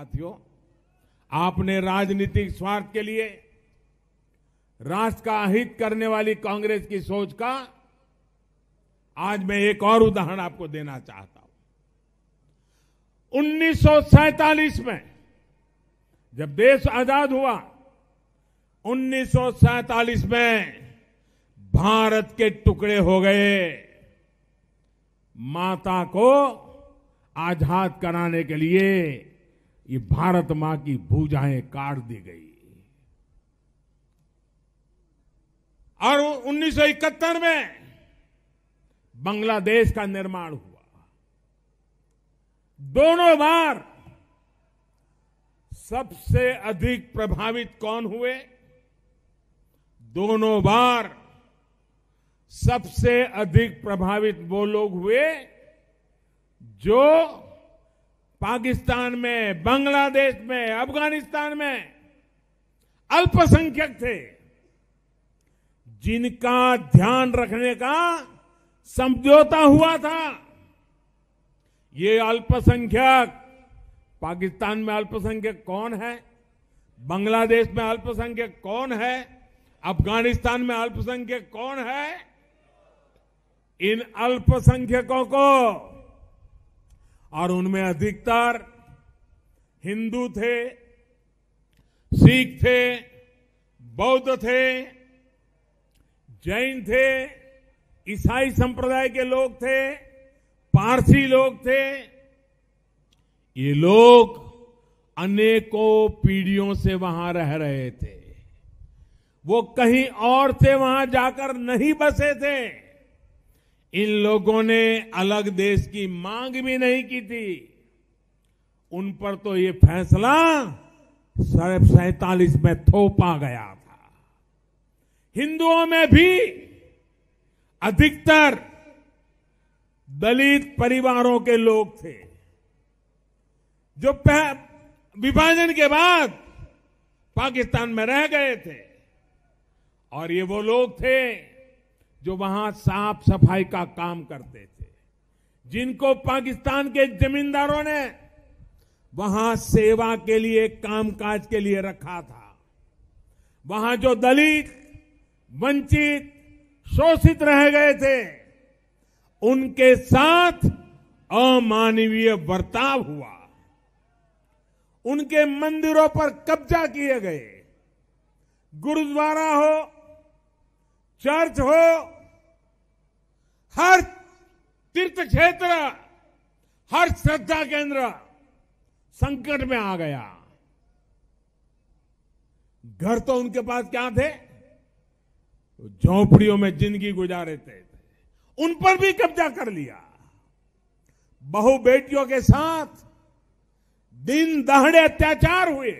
साथियों आपने राजनीतिक स्वार्थ के लिए राष्ट्र का अहित करने वाली कांग्रेस की सोच का आज मैं एक और उदाहरण आपको देना चाहता हूं उन्नीस में जब देश आजाद हुआ उन्नीस में भारत के टुकड़े हो गए माता को आजाद कराने के लिए ये भारत मां की भूजाएं काट दी गई और 1971 में बांग्लादेश का निर्माण हुआ दोनों बार सबसे अधिक प्रभावित कौन हुए दोनों बार सबसे अधिक प्रभावित वो लोग हुए जो पाकिस्तान में बांग्लादेश में अफगानिस्तान में अल्पसंख्यक थे जिनका ध्यान रखने का समझौता हुआ था ये अल्पसंख्यक पाकिस्तान में अल्पसंख्यक कौन है बांग्लादेश में अल्पसंख्यक कौन है अफगानिस्तान में अल्पसंख्यक कौन है इन अल्पसंख्यकों को और उनमें अधिकतर हिंदू थे सिख थे बौद्ध थे जैन थे ईसाई संप्रदाय के लोग थे पारसी लोग थे ये लोग अनेकों पीढ़ियों से वहां रह रहे थे वो कहीं और से वहां जाकर नहीं बसे थे इन लोगों ने अलग देश की मांग भी नहीं की थी उन पर तो ये फैसला सिर्फ सैतालीस में थोपा गया था हिंदुओं में भी अधिकतर दलित परिवारों के लोग थे जो विभाजन के बाद पाकिस्तान में रह गए थे और ये वो लोग थे जो वहां साफ सफाई का काम करते थे जिनको पाकिस्तान के जमींदारों ने वहां सेवा के लिए कामकाज के लिए रखा था वहां जो दलित वंचित शोषित रह गए थे उनके साथ अमानवीय बर्ताव हुआ उनके मंदिरों पर कब्जा किए गए गुरुद्वारा हो चर्च हो हर तीर्थ क्षेत्र हर श्रद्धा केंद्र संकट में आ गया घर तो उनके पास क्या थे झोपड़ियों में जिंदगी गुजारे थे उन पर भी कब्जा कर लिया बहु बेटियों के साथ दिन दहाड़े अत्याचार हुए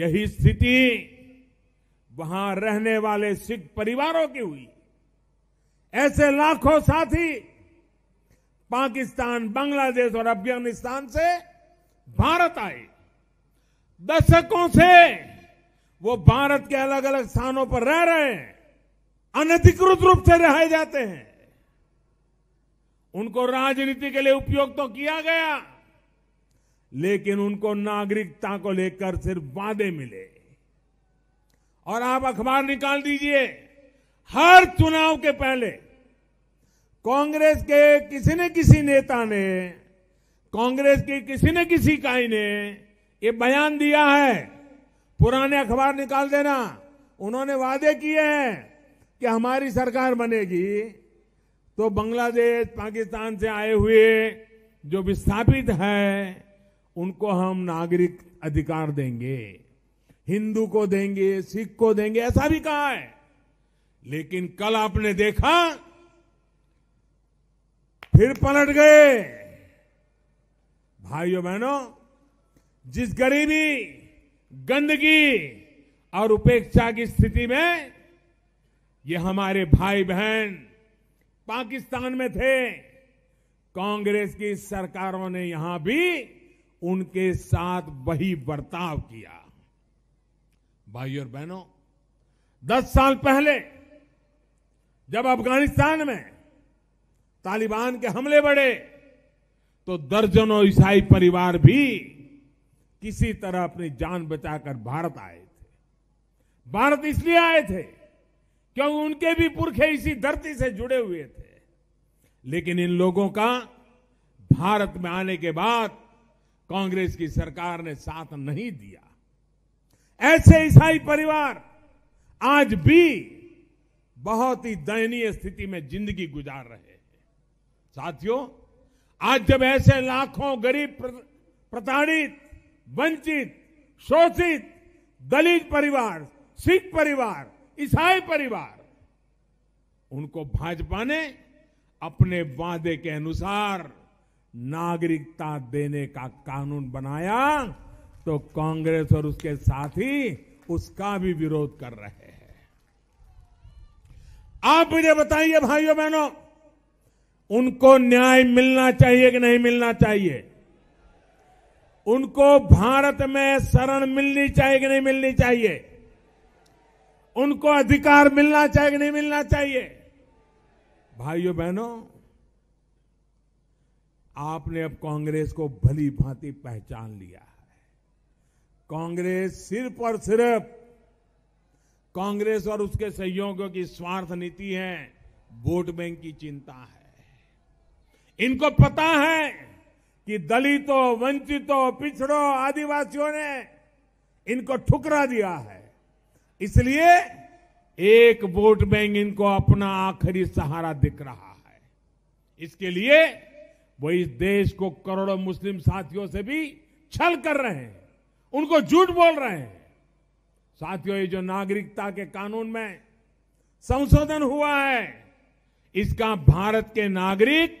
यही स्थिति वहां रहने वाले सिख परिवारों की हुई ऐसे लाखों साथी पाकिस्तान बांग्लादेश और अफगानिस्तान से भारत आए दशकों से वो भारत के अलग अलग स्थानों पर रह रहे हैं अनधिकृत रूप से रहे जाते हैं उनको राजनीति के लिए उपयोग तो किया गया लेकिन उनको नागरिकता को लेकर सिर्फ वादे मिले और आप अखबार निकाल दीजिए हर चुनाव के पहले कांग्रेस के किसी न किसी नेता ने कांग्रेस की किसी न किसी इकाई ने ये बयान दिया है पुराने अखबार निकाल देना उन्होंने वादे किए हैं कि हमारी सरकार बनेगी तो बांग्लादेश पाकिस्तान से आए हुए जो विस्थापित हैं उनको हम नागरिक अधिकार देंगे हिंदू को देंगे सिख को देंगे ऐसा भी कहा है लेकिन कल आपने देखा फिर पलट गए भाइयों बहनों जिस गरीबी गंदगी और उपेक्षा की स्थिति में ये हमारे भाई बहन पाकिस्तान में थे कांग्रेस की सरकारों ने यहां भी उनके साथ वही बर्ताव किया भाई और बहनों दस साल पहले जब अफगानिस्तान में तालिबान के हमले बढ़े तो दर्जनों ईसाई परिवार भी किसी तरह अपनी जान बचाकर भारत आए थे भारत इसलिए आए थे क्योंकि उनके भी पुरखे इसी धरती से जुड़े हुए थे लेकिन इन लोगों का भारत में आने के बाद कांग्रेस की सरकार ने साथ नहीं दिया ऐसे ईसाई परिवार आज भी बहुत ही दयनीय स्थिति में जिंदगी गुजार रहे हैं साथियों आज जब ऐसे लाखों गरीब प्रताड़ित वंचित शोषित दलित परिवार सिख परिवार ईसाई परिवार उनको भाजपा ने अपने वादे के अनुसार नागरिकता देने का कानून बनाया तो कांग्रेस और उसके साथी उसका भी विरोध कर रहे हैं आप मुझे बताइए भाइयों बहनों उनको न्याय मिलना चाहिए कि नहीं मिलना चाहिए उनको भारत में शरण मिलनी चाहिए कि नहीं मिलनी चाहिए उनको अधिकार मिलना चाहिए कि नहीं मिलना चाहिए भाइयों बहनों आपने अब कांग्रेस को भली भांति पहचान लिया कांग्रेस सिर्फ और सिर्फ कांग्रेस और उसके सहयोगियों की स्वार्थ नीति है वोट बैंक की चिंता है इनको पता है कि दलितों वंचितों पिछड़ों आदिवासियों ने इनको ठुकरा दिया है इसलिए एक वोट बैंक इनको अपना आखिरी सहारा दिख रहा है इसके लिए वो इस देश को करोड़ों मुस्लिम साथियों से भी छल कर रहे हैं उनको झूठ बोल रहे हैं साथियों ये जो नागरिकता के कानून में संशोधन हुआ है इसका भारत के नागरिक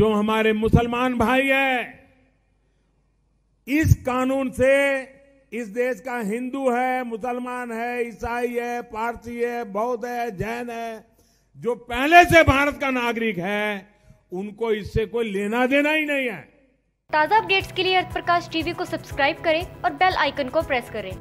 जो हमारे मुसलमान भाई है इस कानून से इस देश का हिंदू है मुसलमान है ईसाई है पारसी है बौद्ध है जैन है जो पहले से भारत का नागरिक है उनको इससे कोई लेना देना ही नहीं है ताज़ा अपडेट्स के लिए अर्थ प्रकाश टीवी को सब्सक्राइब करें और बेल आइकन को प्रेस करें